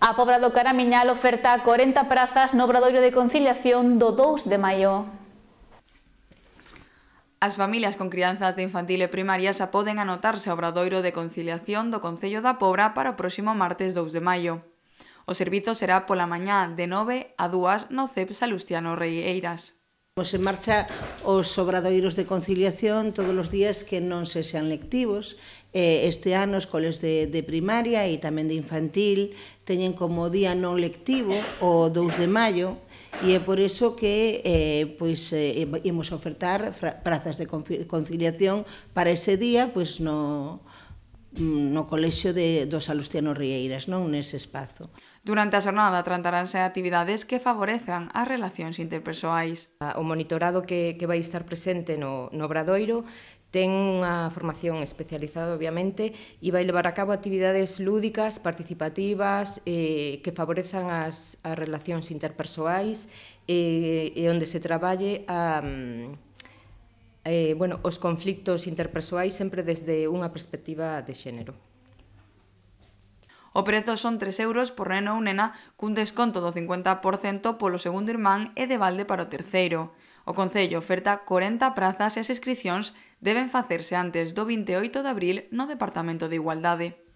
A Pobra do Caramiñal oferta 40 prazas no Obradoiro de Conciliación do 2 de maio. As familias con crianzas de infantil e primaria xa poden anotarse ao Obradoiro de Conciliación do Concello da Pobra para o próximo martes 2 de maio. O servizo será pola mañá de 9 a 2 no CEP Salustiano Eiras. Pois en marcha os obradoiros de conciliación todos os días que non se sean lectivos. Este ano os coles de, de primaria e tamén de infantil teñen como día non lectivo o 2 de maio e é por iso que eh, pois, eh, imos ofertar prazas de conciliación para ese día pois, no, no colexio de, dos Alustiano Rieiras, non nese espazo. Durante a xornada trataránse actividades que favorezan as relacións interpersoais. O monitorado que, que vai estar presente no, no Obradoiro ten unha formación especializada, obviamente, e vai levar a cabo actividades lúdicas, participativas, eh, que favorezan as, as relacións interpersoais eh, e onde se traballe a... Um, eh, bueno, os conflictos interpersoais sempre desde unha perspectiva de xénero. O prezo son 3 euros por neno ou nena cun desconto do 50% polo segundo irmán e de balde para o terceiro. O Concello oferta 40 prazas e as inscripcións deben facerse antes do 28 de abril no Departamento de Igualdade.